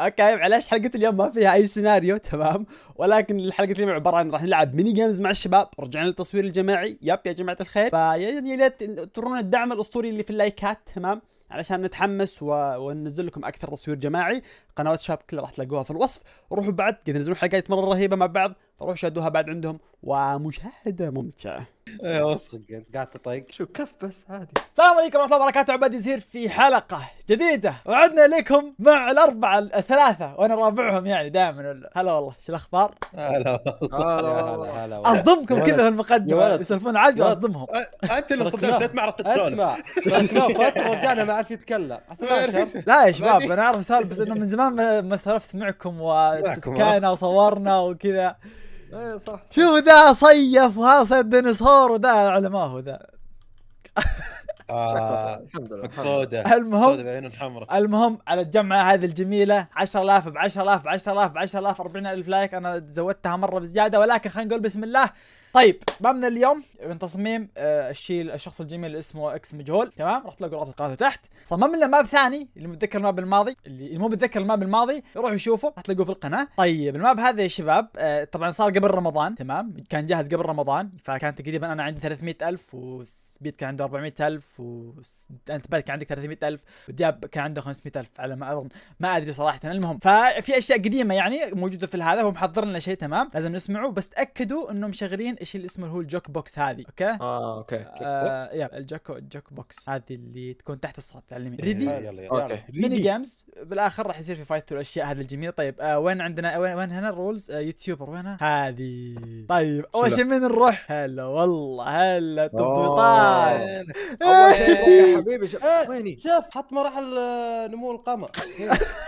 اوكي معلش حلقه اليوم ما فيها اي سيناريو تمام ولكن حلقه اليوم عباره عن راح نلعب ميني جيمز مع الشباب رجعنا للتصوير الجماعي ياب يا جماعه الخير فيعني يا ليت ترون الدعم الاسطوري اللي في اللايكات تمام علشان نتحمس و... وننزل لكم اكثر تصوير جماعي قنوات شباب كلها راح تلاقوها في الوصف روحوا بعد قد ينزلون حلقات مره رهيبه مع بعض فروحوا شاهدوها بعد عندهم ومشاهده ممتعه ايه اصدق انت قاعد تطيق شو كف بس عادي السلام عليكم ورحمه الله وبركاته عباد يزهير في حلقه جديده وعدنا اليكم مع الاربعه الثلاثه وانا رابعهم يعني دائما هلا والله شو الاخبار؟ هلا والله اصدمكم كذا في المقدمه يسولفون عادي اصدمهم انت اللي صدمت ما عرفت تسولف اسمع رجعنا ما عرف يتكلم لا يا شباب انا اعرف اسولف بس انه من زمان ما سولفت معكم وكان وصورنا وكذا إيه، صح شوف ذا صيف وها صيد ديناصور وذا على ما هو ذا آه، طيب، الحمد لله المهم المهم على الجمعه هذه الجميله 10000 ب 10000 ب 10000 ب 10000 40000 لايك انا زودتها مره بزياده ولكن خلينا نقول بسم الله طيب بابنا اليوم من تصميم آه، الشيء الشخص الجميل اللي اسمه اكس مجهول تمام راح تلاقوا رابط القناه تحت صممنا ماب ثاني اللي متذكر الماب الماضي اللي مو متذكر الماب الماضي يروح يشوفه هتلاقوه في القناه طيب الماب هذا يا شباب آه، طبعا صار قبل رمضان تمام كان جاهز قبل رمضان فكان تقريبا انا عندي 300000 و سبيد كان عنده 400000 وانت بعد كان عندك 300000 ودياب كان عنده 500000 على ما اظن ما ادري صراحه المهم ففي اشياء قديمه يعني موجوده في هذا هو محضر لنا شيء تمام لازم نسمعه بس تاكدوا انهم مشغلين الشيء اللي اسمه هو الجوك بوكس هذه اوكي اه اوكي آه يا الجوك الجوك بوكس هذه اللي تكون تحت الصوت إيه، ريدي يلا يلا اوكي ميني جيمز بالاخر راح يصير في فايت الاشياء هذه الجميله طيب آه وين عندنا وين, وين هنا الرولز آه يوتيوبر وينها هذه طيب اول شيء من نروح هلا والله هلا تبطال شيء يا حبيبي شوف ويني شوف حط مراحل آه، نمو القمر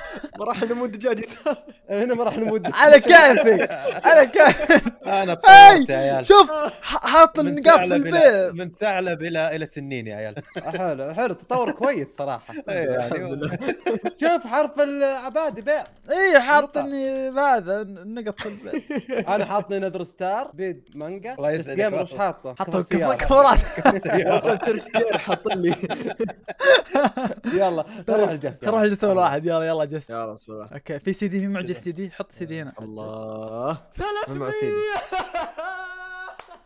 ما راح نمود دجاج يسار هنا ما راح نمود على كيفك على كيفك انا يا عيال شوف حاط النقاط في البيت من ثعلب الى الى تنين يا عيال آه، حلو حلو تطور كويس صراحه إيه، يعني شوف حرف العبادي إيه، بيض اي حاطني هذا النقط في البيت انا حاطني نذر ستار بيد مانجا الله يسعدك مش حاطه حاطه كفرات ترسكير حاط لي يلا نروح الجسم نروح الجسم الواحد يلا يلا معجز يا رسول الله اوكي في سي دي في معجز سي دي حط سي دي هنا الله 300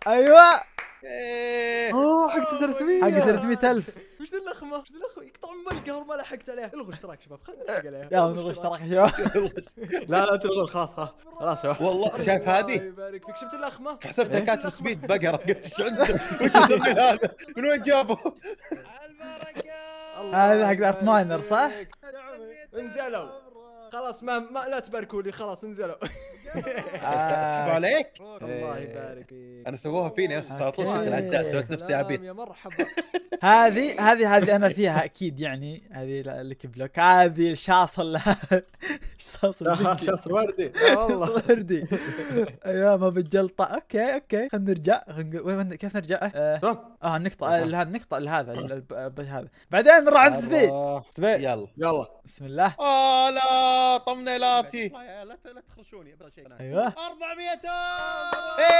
ايوه إيه. اوه حق 300 حق 300000 وش ذي اللخمه؟ وش ذي اللخمه؟ يقطع من القهر ما لحقت عليه الغوا اشتراك شباب خلينا نلحق عليها يلا نلغوا اشتراك شباب لا لا تلغون خلاص خلاص شباب والله شايف هذه؟ الله يبارك فيك شفت اللخمه؟ حسبتها إيه. كاتب سبيد بقره قلت ايش عندهم؟ وش هذا؟ من وين جابه؟ هذا حق ارت ماينر صح؟ In t e l l o خلاص ما, ما لا تباركوا لي خلاص انزلوا اسحبوا آه، آه، عليك الله إيه. يبارك فيك انا سووها فيني امس على طول شفت الهدات سويت نفسي عبيد يا مرحبا هذه هذه هذه انا فيها اكيد يعني هذه لك بلوك هذه الشاص شاص شاص وردي والله وردي يا ما بالجلطه اوكي اوكي خلينا نرجع وين كيف نرجع؟ اه, آه، النقطه لهذا النقطه لهذا هذا بعدين نروح عند سبي سبيل يلا يلا بسم الله لا طمنيلاتي لا لا تخرشوني ابدا شيء ايوه 400 يا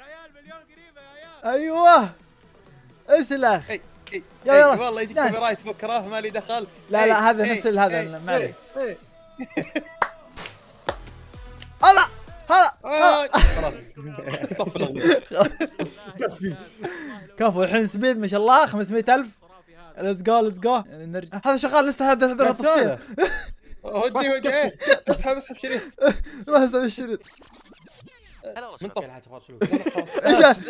عيال مليون قريبه يا عيال ايوه اسلخ اي اي والله يجيك كوبي رايت بكره مالي دخل لا لا هذا نفس هذا ما عليك الله آه، خلاص كفو الحين سبيد ما شاء الله 500000 ليتس جو ليتس جو هذا شغال لسه هذا هذا ودي ودي اسحب اسحب شريط روح اسحب الشريط منطق ايش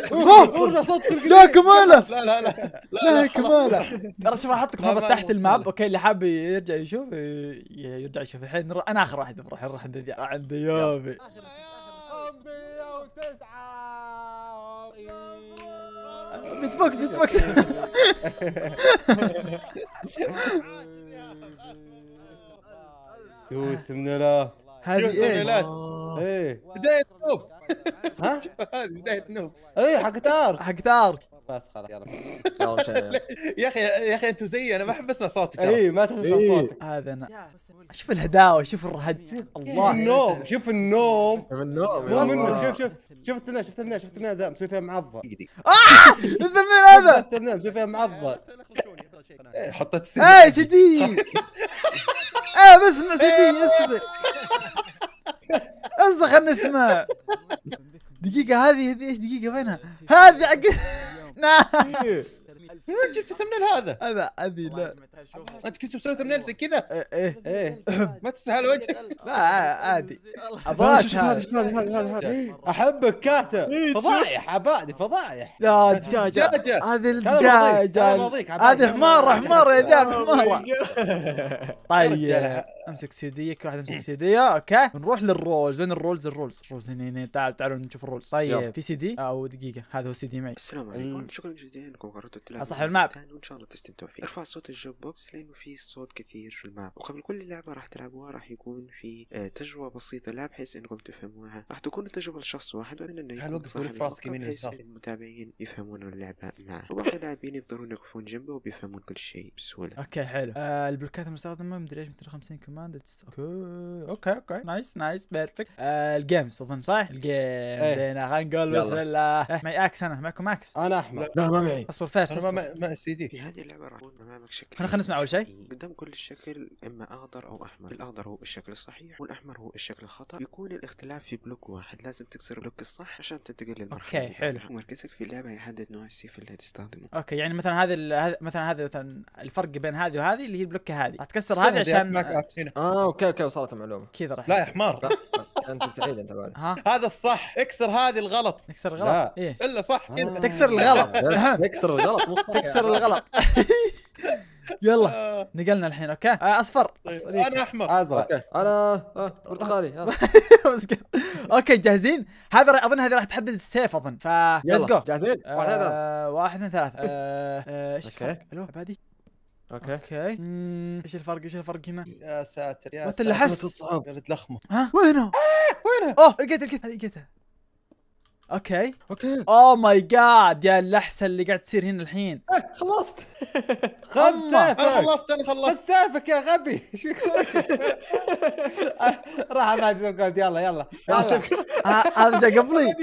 لا كماله لا لا لا لا كماله ترى شوف احطك لا تحت الماب اوكي اللي حاب يرجع يشوف يرجع يشوف الحين انا اخر واحد لا لا عند لا تسعة بيت بوكس بيت بوكس شو الثمنيلات هذه ايه بداية ها؟ هذه بدايه نوب اي حق تارك حق تارك بس خلاص يلا يا اخي يا اخي انتم زيي انا ما احب اسمع صوتك اي ما تحب تسمع إيه. صوتك هذا انا شوف الهداوه شوف الرهد الله النوم شوف النوم النوم شوف آه! شوف شوف الثنائي شوف الثنائي شوف الثنائي ذا مسوي فيها معضه اه الثنائي هذا الثنائي مسوي فيها معضه حطيت سيدي اي سيدي ايه بسمع سيدي اصبر انسى خلنا نسمع دقيقة هذه هذه ايش دقيقة وينها؟ هذه عقل ناس إيه. من وين جبت الثمنيل هذا؟ هذا هذه لا انت كنت مسوي ثمنيل زي كذا؟ ايه ايه, إيه. ما تستاهل وجهك لا عادي فضايح شوف هذا إيه. إيه، شوف هذا هذا احبك كاتب فضايح عبادي فضايح لا دجاجة هذه الدجاجة هذه حمار حمار يا ذا حمار طيب امسك سيديك واحد امسك سيدي اوكي نروح للرولز وين الرولز الرولز الرولز هنا هنا تعال تعالوا نشوف الرولز طيب في سيدي او دقيقة هذا هو سيدي معي السلام عليكم شكرا جزيلا لكم قررتوا صاحب الماب كانوا ان شاء الله تستمتعوا فيه ارفع صوت الجوب بوكس لانه في صوت كثير في الماب وقبل كل لعبه راح تلعبوها راح يكون في آه، تجربه بسيطه لا بحيث انكم تفهموها راح تكون التجربه لشخص واحد ومن انه يكون المتابعين يفهمون اللعبه معه وباقي اللاعبين يقدرون يقفون جنبه وبيفهمون كل شيء بسهوله اوكي حلو آه البلوكات المستخدمه مدري ايش 250 كوماند اوكي اوكي اوكي نايس نايس بيرفكت الجيم الجيمز اظن صح؟ الجيم إيه. زين خلينا نقول بسم الله معي اكس انا معكم اكس انا احمد لا ما معي اصبر فيرست ما ما سيدي في هذه اللعبه راح يكون امامك شكل خلينا نسمع اول شيء قدام كل شكل اما اخضر او احمر الاخضر هو الشكل الصحيح والاحمر هو الشكل الخطا يكون الاختلاف في بلوك واحد لازم تكسر بلوك الصح عشان تنتقل للمرحله اوكي حلو مركزك في اللعبه يحدد نوع السيف اللي تستخدمه اوكي يعني مثلا هذا مثلا هذا مثلا الفرق بين هذه وهذه اللي هي البلوكه هذه هتكسر هذه عشان اه اوكي اوكي وصلت المعلومه كذا راح لا يا حمار انت بتعيد انت بعد هذا الصح اكسر هذه الغلط اكسر الغلط ايه الا صح آه. تكسر الغلط تكسر الغلط مو تكسر الغلط يلا آه. نقلنا الحين اوكي آه، طيب. اصفر انا احمر ازرق انا آه، برتقالي اوكي جاهزين هذا اظن هذه راح تحدد السيف اظن ف ليتس جو جاهزين واحد ثلاثة واحد اثنين ثلاثة ايش الفرق؟ الو عبادي اوكي اوكي ايش الفرق ايش الفرق هنا؟ يا ساتر يا ساتر انت لحست ولد لخمه ها وينه؟ وينه؟ اوه لقيت لقيت لقيتها اوكي اوكي او ماي جاد يا اللحسه اللي قاعد تصير هنا الحين أه خلصت خلصت انا خلصت انا خلصت خذ سيفك يا غبي ايش فيك راح ما جولد يلا يلا هذا جا قبلي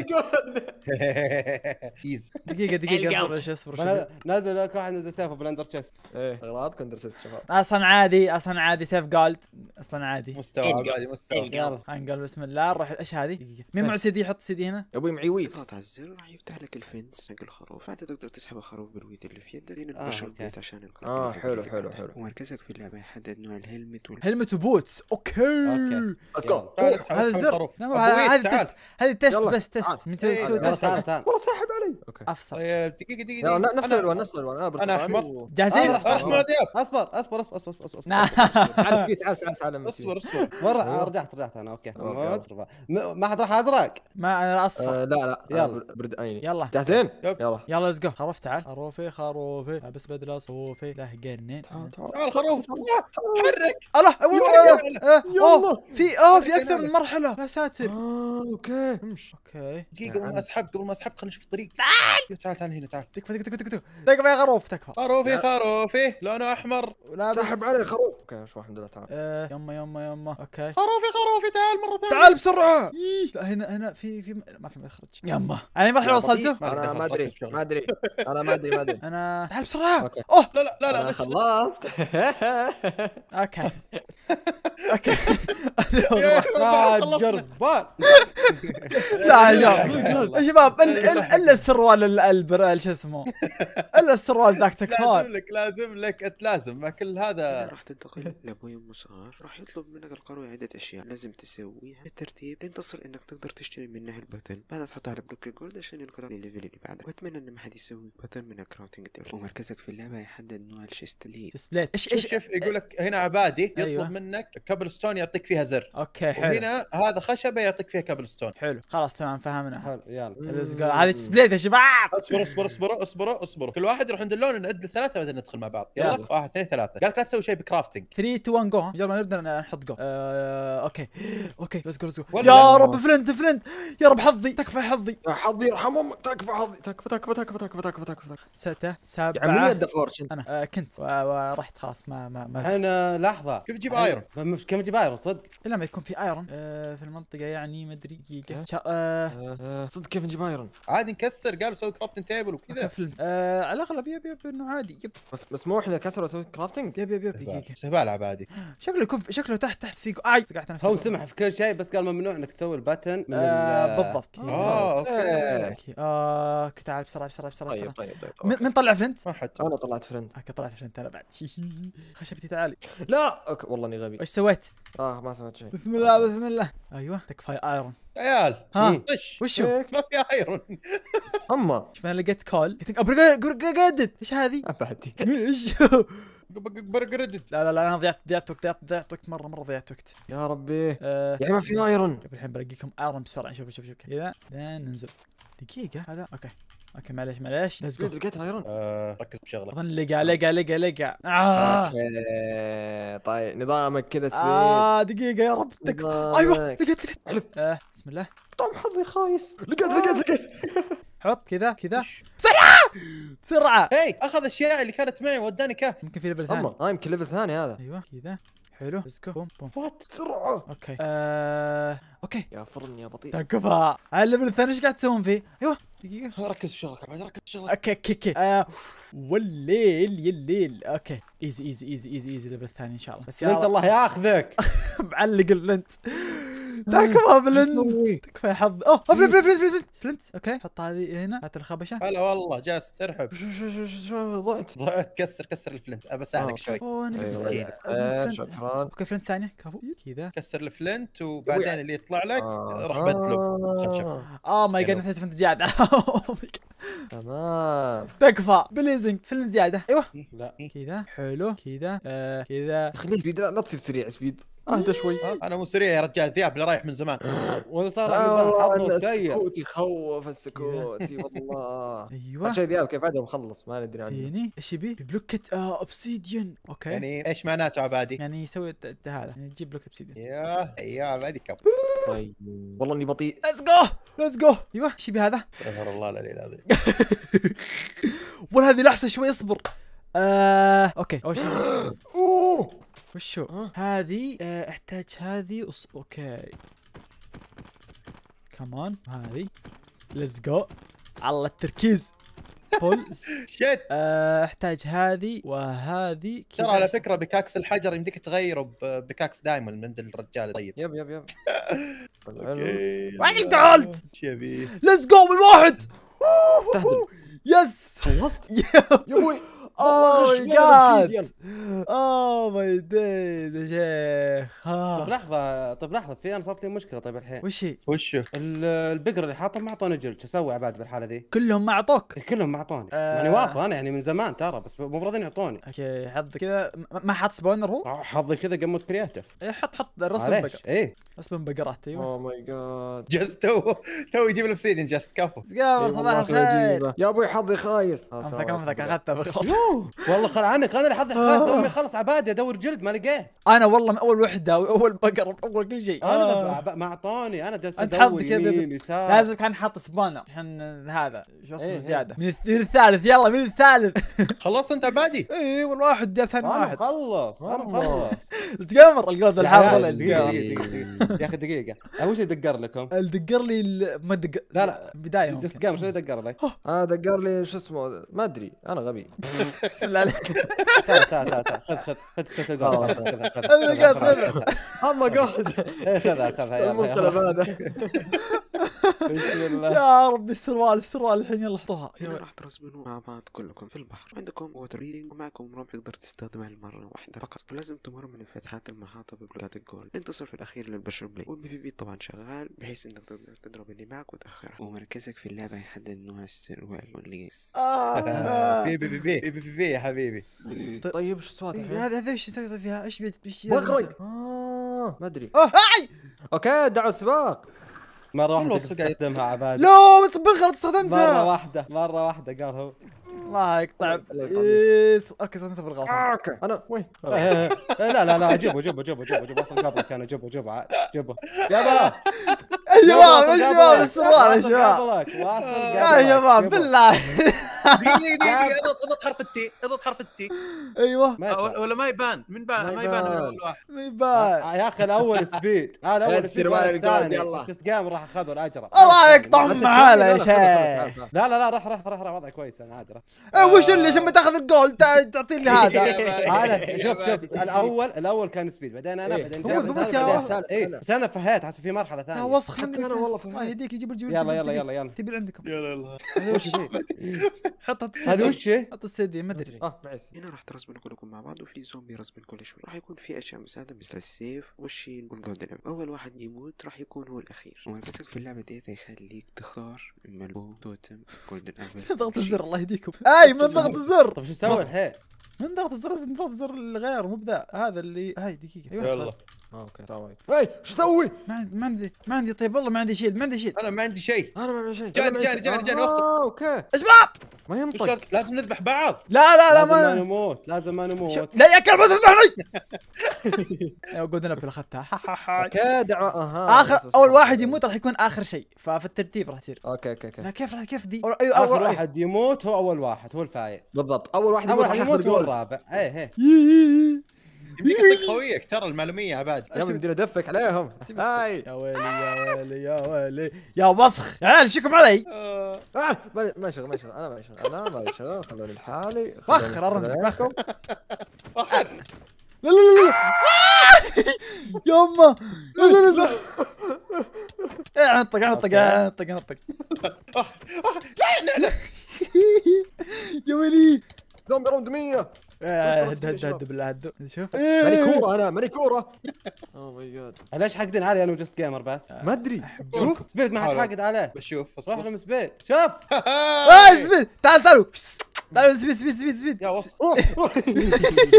دقيقه دقيقه اصبر ايش اصبر نزل لك واحد نزل سيفه بلندر تشيست ايه اغراضكم اندر تشيست شباب اصلا عادي اصلا عادي سيف جولد اصلا عادي مستوى عادي مستوى إيه، يلا خلينا نقول بسم الله نروح ايش هذه؟ مين طيب. معه سي دي يحط سي دي هنا؟ يا ابوي معي الويت تضغط على الزر راح يفتح لك الفنس حق الخروف فانت تقدر تسحب الخروف بالويت اللي في يدك لين تبشر آه البيت عشان الكل اه حلو حلو حلو ومركزك في اللعبه يحدد نوع الهلمت وال هلمت وبوتس اوكي اوكي ليتس جو هذا الزر نعم، هذا تست هذا تست بس تست من تسوي تست إيه، والله ساحب علي اوكي افصل طيب دقيقه دقيقه نفس الالوان نفس الالوان انا احمر جاهزين احمر اصبر اصبر اصبر اصبر اصبر نعم. تعال تعال تعال اصبر اصبر مره أيوه. رجعت رجعت انا اوكي ما حد راح ازرق ما انا اصفر آه، لا لا يلا برد عيني يلا جاهزين؟ يلا يلا ليتس جو خروف تعال خروفي خروفي لابس بدله صوفي له قرنين تعال خروف حرك الله يلا في اه في اكثر من مرحله يا ساتر آه، اوكي امشي اوكي دقيقه قبل ما اسحب قبل ما اسحب خلينا نشوف الطريق تعال تعال تعال هنا تعال تكفى تكفى تكفى تكفى يا خروف تكفى خروفي خروفي لونه احمر سحب علي خروف اوكي شو الحمد لله تعال آه، يما يما يما اوكي خروفي خروفي تعال مره ثانيه تعال بسرعه إيه. لا هنا هنا في في ما في مخرج صدق يما انا ما راح وصلته؟ انا ما ادري ما ادري انا ما ادري ما ادري انا تعال بسرعه اوه لا لا لا خلصت اوكي اوكي لا جربان لا يا شباب الا السروال البر شو اسمه الا السروال ذاك تكفان لازم لك لازم لك انت لازم ما كل هذا راح تنتقل لابويا صغار راح يطلب منك القروي عده اشياء لازم تسويها بالترتيب لين تصل انك تقدر تشتري منه البتن بعدها تحطها على بلوك الجولد عشان الكرافتنج الليفل اللي بعده واتمنى ان ما حد يسوي باتر من الكراوتنج ومركزك في اللعبه يحدد نوع الشيست اللي سبليت ايش ايش شوف يقول لك هنا عبادي يطلب أيوة. منك كابل ستون يعطيك فيها زر اوكي حلو وهنا هذا خشبه يعطيك فيها كابل ستون حلو خلاص تمام فهمنا حلو يلا هذه تسبليت يا شباب اصبروا اصبروا اصبروا اصبروا اصبروا كل واحد يروح عند اللون نعد ثلاثه بعدين ندخل مع بعض يلا, يلا. واحد اثنين ثلاثه قالك لا تسوي شيء بكرافتنج 3 2 1 جو يلا نبدا نحط جو آه، اوكي اوكي ليتس جو ليتس جو يا رب فلنت فلنت يا رب حظي تكفى حظي حظي يرحم امك تكفى حظي تكفى تكفى تكفى تكفى تكفى تكفى ستة يعني سبعة يعني من فورشن انا آه كنت ورحت خلاص ما ما ما انا لحظة كيف تجيب ايرون؟ كيف تجيب ايرون صدق؟ الا ما يكون في ايرون آه في المنطقة يعني ما ادري دقيقة آه, آه. آه،, آه. صدق كيف نجيب ايرون؟ عادي نكسر قالوا سوي كرافتنج تيبل وكذا على الاغلب يب يب انه عادي يب مسموح له كسر وسوي كرافتنج؟ يب يب يب دقيقة استهبال عادي شكله يكون شكله تحت تحت فيك اي هو سمح في كل شيء بس قال ممنوع انك تسوي الباتن من بالضبط اوكي إيه. اوكي آه، تعال بسرعه بسرعه بسرعه طيب طيب،, طيب من طلع فلنت؟ ما حد انا طلعت فلنت اوكي طلعت فلنت انا بعد خشبتي تعالي لا اوكي والله اني غبي ايش سويت؟ اه ما سمعت شيء بسم الله آه. بسم الله ايوه تكفى ايرون عيال ها إيه. وش وشو؟ إيه، ما في ايرون اما شوف انا لقيت كول قلت ابرقدد ايش هذه؟ ابعدي ايش برقدد لا لا لا انا ضيعت ضيعت وقت ضيعت وقت مره مره ضيعت وقت يا ربي آه، يعني ما في ايرون الحين برقيكم ايرون بسرعه شوف شوف شوف كذا ننزل دقيقه هذا اوكي اوكي معليش معليش ليتس جو لقيت ايرون ركز بشغله اظن لقى لقى لقى لقى آه. اوكي طيب نظامك كذا سبيد اه دقيقه يا رب تك ايوه لقيت لقيت حلف آه، بسم الله طعم حظي خايس لقيت لقيت لقيت آه. حط كذا كذا بسرعه بسرعه هي اخذ الاشياء اللي كانت معي وداني كهف يمكن في ليفل ثاني اه يمكن ليفل ثاني هذا ايوه كذا حلو ليتس بوم بوم وات بسرعه اوكي آه... اوكي يا فرن يا بطيء تكفى الليفل الثاني ايش قاعد تسوون فيه؟ ايوه دقيقه ركز في شغلك بعد ركز في شغلك اوكي اوكي اوكي آه... والليل يا الليل اوكي ايزي ايزي ايزي ايزي ايزي الليفل الثاني ان شاء الله بس يا الله ياخذك معلق البنت تكفى إيه. بلنت تكفى يا حظ اوه إيه. فلنت فلنت فلنت فلنت اوكي حط هذه هنا هات الخبشه هلا والله جاس ارحب شو شو شو شو ضعت ضعت كسر كسر الفلنت اساعدك شوي اوه انا شكرا اوكي فلنت ثانيه كفو كذا كسر الفلنت وبعدين يعني. اللي يطلع لك آه. روح بدله اوه ماي جاد نسيت فلنت زياده oh تمام تكفى بليزنج فلنت زياده ايوه لا كذا حلو كذا آه، كذا خليه سبيد لا تصير سريع سبيد اهدى شوي آه، انا مو سريع يا رجال ذياب اللي رايح من زمان وترى آه، والله السكوت يخوف السكوت اي والله ايوه شيء ذياب كيف عدم مخلص ما ندري عنه يعني ايش يبي؟ بلوكة آه، اوبسيديون اوكي يعني ايش معناته عبادي؟ يعني يسوي هذا يعني يجيب بلوكة اوبسيديون يا يا عبادي كم طيب والله اني بطيء ليتس جو ليتس جو ايوه ايش يبي هذا؟ استغفر الله العلي العظيم ولا هذه لحظه شوي اصبر آه، اوكي اول شيء وشو؟ آه. هذه آه احتاج هذه أص... اوكي كمان هذه ليتس جو على التركيز فل شت آه احتاج هذه وهذه ترى على فكره بكاكس الحجر يمديك تغيره بكاكس دايما من الرجال طيب يب يب يب وين قلت؟ ليتس جو من واحد يس خلصت؟ يا ابوي Oh والله غش جاد اوه ماي دايز يا شيخ آه. طيب لحظه طيب لحظه في انا صارت لي مشكله طيب الحين وش هي؟ وش البقر اللي حاطه ما اعطوني جلد شو اسوي عباد بالحاله ذي كلهم ما اعطوك كلهم ما اعطوني آه. يعني واصل انا يعني من زمان ترى بس مو انه يعطوني اوكي حظ كذا ما حط سبونر هو؟ آه، حظي كذا قمت كرياتيف إيه، حط حط رسم بقر اي رسم بقرات ايوه اوه ماي جاد جاست تو تو يجيب لي بسيدن جاست كفو إيه، صباح الخير يا ابوي حظي خايس امسك امسك اخذته بالخط والله خل عنك انا لحظه آه. خلاص امي خلص عبادي ادور جلد ما لقيه انا والله من اول وحده واول بقر اول كل شيء انا آه. ما اعطوني انا جالس انت حظك يمين يسار لازم كان حاط سبانر عشان هذا شو اسمه إيه، إيه. زياده من الثالث يلا من الثالث خلصت انت عبادي اي إيه، والله واحد دفن واحد خلص انا مخلص استقمر الجولد الحافظ دقيقه يا اخي دقيقه وش دقر لكم؟ دقر لي ما دق لا لا بدايه دقر شو دقر لك؟ اه دقر لي شو اسمه ما ادري انا غبي بسم الله عليك تعال تعال تعال خذ خذ خذ آه. خذ خذ خذ إيه، خذ خذ خذ خذ خذ خذ خذ خذ يا رب السروال السروال الحين يلا احطوها هنا راح ترسمون مع بعض كلكم في البحر عندكم ووتر ريدنج ومعكم رمح تقدر تستخدمه المرة واحده فقط ولازم تمر من فتحات المحاطه ببلوكات الجول انتصر في الاخير للبشر بلاي والبي في بي طبعا شغال بحيث انك تقدر تضرب اللي معك وتاخرها ومركزك في اللعبه يحدد نوع السروال والليس آه. بي بي بي يا حبيبي إيه. طيب, طيب، ايش الصوت إيه، هذا هذا ايش يسقط فيها ايش ايش بغرق آه. ما ادري اوكي دعوا سباق مره واحده استخدمها عباد لا بس بالغلط استخدمتها مره واحده مره واحده قال هو الله يقطع اوكي استخدمتها بالغلط آه، اوكي انا وين إيه، لا لا لا جيبه جيبه جيبه جيبه جيبه اصلا قبل كان جيبه جيبه جيبه يابا يا شباب يا شباب شباب يا شباب بالله دقيقه دقيقه اضغط حرف التي اضغط حرف التي ايوه ولا ما يبان من بان ما يبان اول واحد ما يبان آه، يا اخي الاول سبيد هذا اول سبيد يلا جيم راح اخذه الاجر الله يقطع معاله يا شيخ لا لا لا راح راح راح راح وضع كويس انا عادي إيه، وش اللي عشان تاخذ الجول تعطيني هذا هذا شوف شوف الاول الاول كان سبيد بعدين انا إيه. بعدين إيه، بس انا فهيت حسب في مرحله ثانيه وسخ حتى انا والله فهيت يهديك يجيب يلا يلا يلا يلا تبي عندكم يلا يلا وش حط حط هذا وش حط السيدي ما ادري اه معلش هنا راح ترسبن كلكم مع بعض وفي زومبي رسبن كل شوي راح يكون في اشياء مساعده مثل السيف والشين والجولدن اول واحد يموت راح يكون هو الاخير وللاسف في اللعبه ديت يخليك تختار اما البو توتم جولدن ضغط الزر الله يهديكم اي من ضغط الزر طيب شو نسوي الحين من ضغط الزر من ضغط الزر الغير مو بذا هذا اللي هاي دقيقه أيوة، يلا طيب. آه، اوكي طوي اي شو اسوي؟ ما عندي ما عندي ما عندي طيب والله ما عندي شيء ما عندي شيء انا ما عندي شيء انا ما عندي شيء جاني طيب، جاني جاني جاني آه، اوكي اسمع ما ينطق لازم نذبح بعض لا لا لا ما نموت لازم ما نموت لا يا كلب تذبحني اقعد انا اب اخذتها اوكي دعوة اها اخر اول واحد يموت راح يكون اخر شيء ففي الترتيب راح يصير اوكي اوكي اوكي كيف راح كيف دي اول أيوة، واحد يموت هو اول واحد هو الفايز بالضبط اول واحد يموت هو الرابع ايه ايه يبيك تطق خويك ترى المعلوميه عباد يا مدير ادفك عليهم هاي يا ويلي يا ويلي يا ويلي يا وسخ عيال شكم علي آه. آه، ما شغل ما شغل انا ما شغل انا ما شغل خلوني لحالي فخر ارمي فخر فخر لا لا لا لا يما لا لا لا لا إيه، انطق انطق انطق انطق لا لا لا يا ويلي قوم قوم دميه هد هد هد بالله هد شوف إيه. ماني كوره انا ماني كوره اوه ماي جاد ليش حاقدين علي انا وجست جيمر بس ما ادري شوف سبيد ما حد حاقد عليه بشوف روح لهم سبيد شوف آه، سبيد تعال تعالوا تعالوا سبيد سبيد سبيد سبيد يا وسط روح روح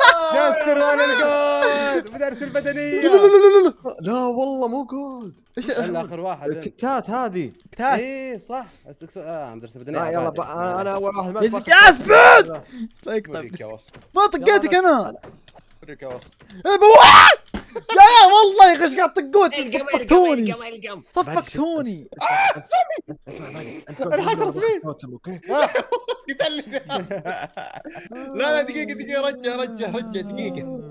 يذكر وانا الجولد مدرس البدنيه لا لا لا لا لا والله مو جولد ايش اخر واحد الكتات هذه كتات اي إيه، صح مدرس آه، مدرسه يلا انا اول واحد ما اثبت طيب، طيب. ما طقيتك انا اوريك يا وسط يا يا والله يا غش قاعد تطقون صفقتوني صفقتوني اسمع الحاج رسمين لا لا دقيقه دقيقه رجع رجع رجع دقيقه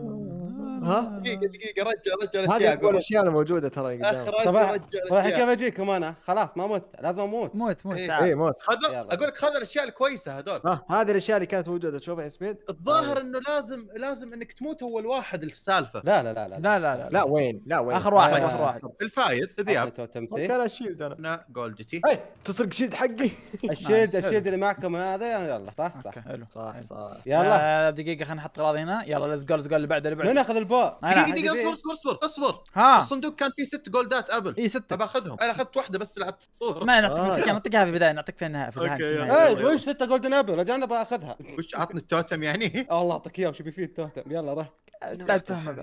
ها؟ دقيقه دقيقه رجع رجع الاشياء هذه الاشياء الموجوده ترى قدامك الحين كيف اجيكم انا؟ خلاص ما مت لازم اموت موت موت إيه. تعال إيه موت اقول لك خذ الاشياء الكويسه هذول هذه الاشياء اللي كانت موجوده تشوفها يا سبيد الظاهر انه لازم لازم انك تموت اول واحد السالفه لا لا لا لا لا لا لا وين لا وين اخر واحد اخر واحد الفايز ذياب كان إيه، الشيلد انا جولدتي تسرق شيلد حقي الشيلد الشيلد اللي معكم هذا يلا صح صح صح صح يلا آه، دقيقه خلينا نحط اغراض هنا يلا ليتس جو ليتس جو اللي بعده اللي بعده ناخذ فوق دقيقه دقيقه اصبر إيه؟ اصبر اصبر اصبر ها الصندوق كان فيه ست جولدات ابل اي ستة باخذهم انا اخذت واحدة بس لعبت الصورة ما نعطيك آه. اياها في البداية نعطيك في النهاية في النهاية اوكي إيه، وش ستة جولدن ابل اجل انا باخذها وش عطني التوتم يعني؟ الله اعطيك اياه وش بيفيد التوتم يلا روح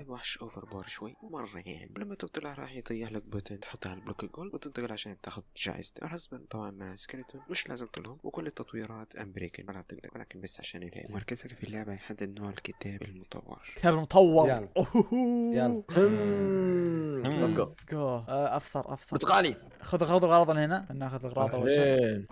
وحش اوفر بور شوي مره يعني لما تطلع راح يطيح لك بوتن تحطها على البلوك الجولد وتنتقل عشان تاخذ جائزتك الهسبند طبعا مع سكلتون مش لازم تلهم وكل التطويرات امريكان ما تقدر ولكن بس عشان الهي مركزك في اللعبه يحدد نوع الكتاب المطور كتاب المطور يلا ليتس جو افسر افسر برتقالي خذ خذ الغرض هنا ناخذ الغراض اول شيء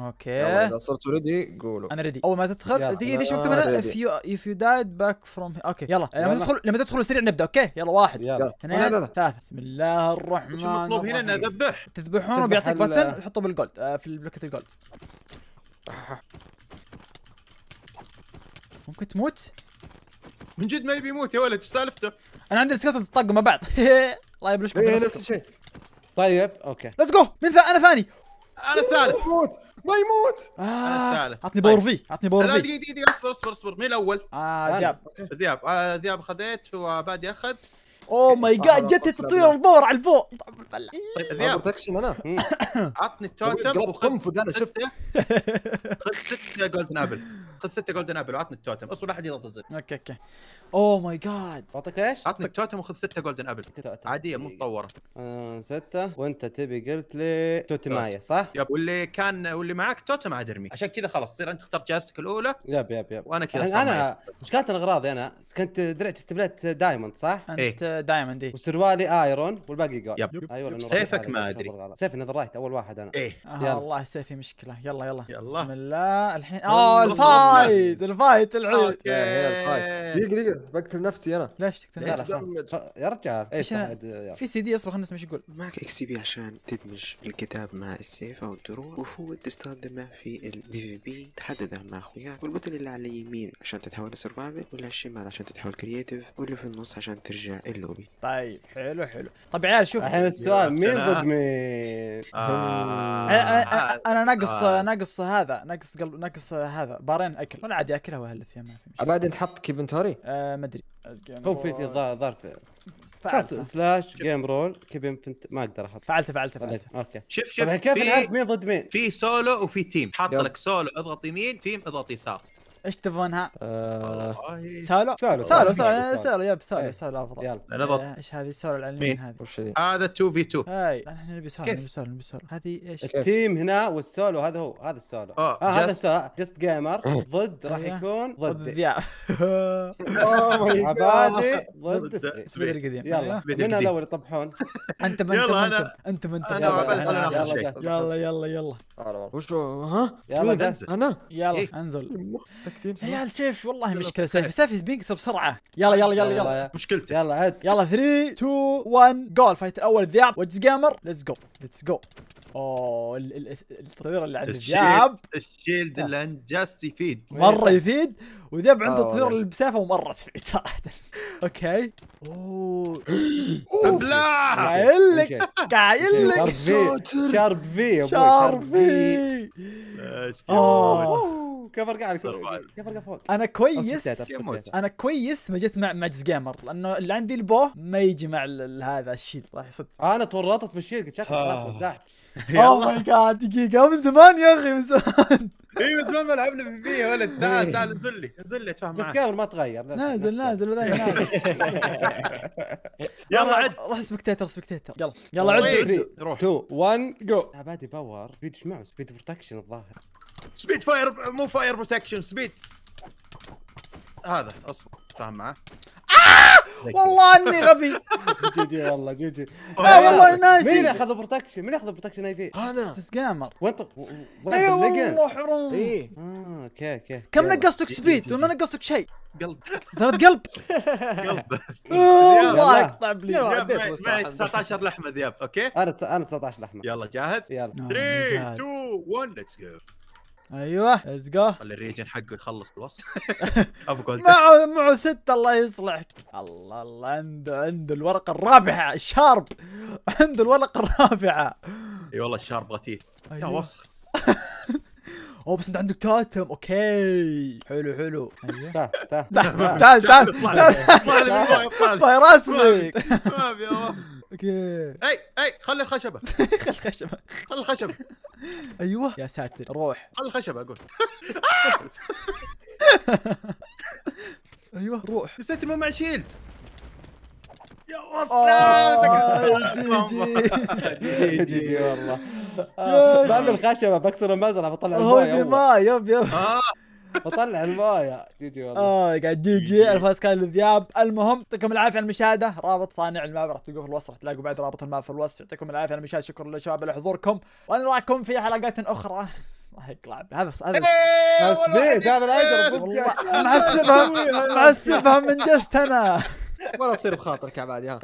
اوكي اذا صرتوا ريدي قولوا انا ريدي اول ما تدخل دقيقه ليش مكتوب هنا اف يو اف يو دايد باك فروم اوكي يلا لما تدخل لما تدخل سريع نبدا اوكي يلا واحد اثنين ثلاثة بسم الله الرحمن الرحيم المطلوب هنا اني اذبح تذبحون وبيعطيك باتن تحطه بالجولد في بلوكة الجولد ممكن تموت من جد ما يبي يموت يا ولد ايش سالفته؟ انا عندي سكتلز طقوا مع بعض الله يبلشكم ايه نفس الشيء طيب اوكي ليتس جو من ثا... انا ثاني انا الثالث يموت ما يموت آه، انا الثالث عطني باور طيب. في عطني باور في دقيقه دقيقه اصبر اصبر اصبر مين الاول؟ اه ذياب ذياب آه، ذياب خذيت وبادي اخذ اوه ماي جاد جت تطير البور على الفوق طيب بروتكشن إيه. انا عطني التوتم وخذ انا شفته خذ ستة جولدن ابل خذ ستة جولدن ابل وعطني التوتم اصبر لا احد يضغط الزر اوكي اوكي اوه ماي جاد اعطيك ايش؟ عطني التوتم وخذ ستة جولدن ابل عادية مو مطورة آه، ستة وانت تبي قلت لي توتماية صح؟ يب واللي كان واللي معاك توتم عاد ارمي عشان كذا خلاص تصير انت اخترت جهازتك الاولى يب يب يب وانا كذا انا مش كانت الاغراضي انا كنت درعت استبلت دايموند صح؟ إيه. انت دايموند اي وسروالي ايرون والباقي جولد يب. ايوه سيفك ما ادري سيفي نظر رايت اول واحد انا ايه آه الله سيفي مشكله يلا يلا يلا بسم الله الحين اه الفايت الفايت العود دقيقه دقيقه بقتل نفسي انا ليش تقتل نفسك؟ يا رجال إيه، ايش في سي دي اصبر خلنا نسمع ايش يقول معك اكس بي عشان تدمج الكتاب مع السيف او الدروع وفوت تستخدمه في البي في بي تحدده مع اخوياك والبوتن اللي على اليمين عشان تتحول سرفايفل واللي على الشمال عشان تتحول كرييتيف واللي في النص عشان ترجع الى اللوبي طيب حلو حلو طب عيال شوف الحين السؤال مين ضد مين؟ آه. انا ناقص آه. ناقص هذا ناقص قلب ناقص هذا بارين اكل ولا عادي اكلها واهل فيها ما في مشكله بعدين تحط كيف انتوري؟ آه، ما ادري هو في في ظرف فعلت سلاش جيم رول كيف ما اقدر احط فعلت فعلت فعلت اوكي شوف شوف كيف نعرف مين ضد مين؟ في سولو وفي تيم حاط لك سولو اضغط يمين تيم اضغط يسار ايش تبونها؟ آه، سالو سالو سالو سالو سالو يب سالو إيه، سالو افضل يلا إيه، ايش هذه سالو العلمين هذه وش هذه؟ هذا 2 في 2 اي احنا نبي سالو نبي سالو نبي سالو هذه ايش؟ التيم هنا والسولو هذا هو هذا السولو اه, آه، هذا السولو جست جيمر ضد راح أيوه. يكون ضد ذياب oh عبادي ضد سبيد القديم يلا أيوه. من الاول يطبحون انت من انت انت من انا يلا يلا يلا يلا وش ها؟ يلا انا يلا إيه. انزل كثير يا عيال سيف والله مشكله سيف سيف بينكسر بسرعه يلا يلا يلا يلا مشكلته يلا عد يلا 3 2 1 جول فايت الاول الذئاب وجز جيمر ليتس جو ليتس جو اوه التطوير اللي عند الذئاب الشيلد اللي عند جاست يفيد مره يفيد وذئاب عنده آه، التطوير اللي بسيفه ومره تفيد صراحه اوكي اوه ابلع قايل لك قايل لك شارب في شارب في اوه كفر قاعد فرقه فوق انا كويس انا كويس ما جيت مع معجز جيمر لانه اللي عندي البو ما يجي مع هذا الشيل راح يصد انا تورطت من الشيل قلت شكلي خلاص مرتاح اوه ماي جاد دقيقه من زمان يا اخي من زمان اي من زمان ما لعبنا في بي يا ولد تعال تعال انزل لي انزل لي اتفاهم معك ما تغير نازل نازل نازل يلا عد روح سبكتيتر سبكتيتر يلا يلا عد روح 2 1 جو بادي باور سبيد ايش معه سبيد بروتكشن الظاهر سبيد فاير مو فاير بروتكشن سبيد هذا اصبر فاهم معاه والله اني غبي جي جي والله جي جي لا آه، آه، والله ناسي مين اخذ بروتكشن مين اخذ بروتكشن اي في؟ انا جامر وين اي والله حرام اي آه، اوكي اوكي كم نقصتك سبيد وما نقصتك شيء قلب ثلاث قلب قلب والله اقطع بلي معي 19 لحمه ذياب اوكي انا انا 19 لحمه يلا جاهز؟ يلا 3 2 1 ليتس جو ايوه ليتس جو خلي الريجن حقه يخلص الوصف معه معه ستة الله يصلحك الله الله عنده عنده الورقة الرابعة الشارب عنده الورقة الرابعة اي والله الشارب غثيث يا وسخ أيوة. اوه بس انت عندك توتم اوكي حلو حلو أيوة. تعال تعال تعال تعال تعال رسمي ما في اوكي اي اي خلي الخشبه خلي الخشبه خلي الخشبه ايوه يا ساتر روح خل الخشب اقول ايوه روح نسيت ما مع شيلد يا وسط آه، جي جي جي والله باب الخشبه بكسر المزرعه بطلع الماي يب يب آه. بطلع المويه جي جي والله اه قاعد جي جي الفاس كان للذياب المهم يعطيكم العافيه على المشاهده رابط صانع الماب راح تلقوه في الوصف راح تلاقوا بعد رابط الماب في الوصف يعطيكم العافيه على المشاهده شكرا لشباب لحضوركم ونراكم في حلقات اخرى الله يقلع هذا هذا سبيد إيه، هذا الاجر معسبها معسبها من جست انا ولا تصير بخاطرك يا عبادي ها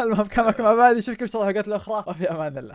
المهم كان معكم عبادي اشوفكم ان شاء الله الحلقات الاخرى وفي امان الله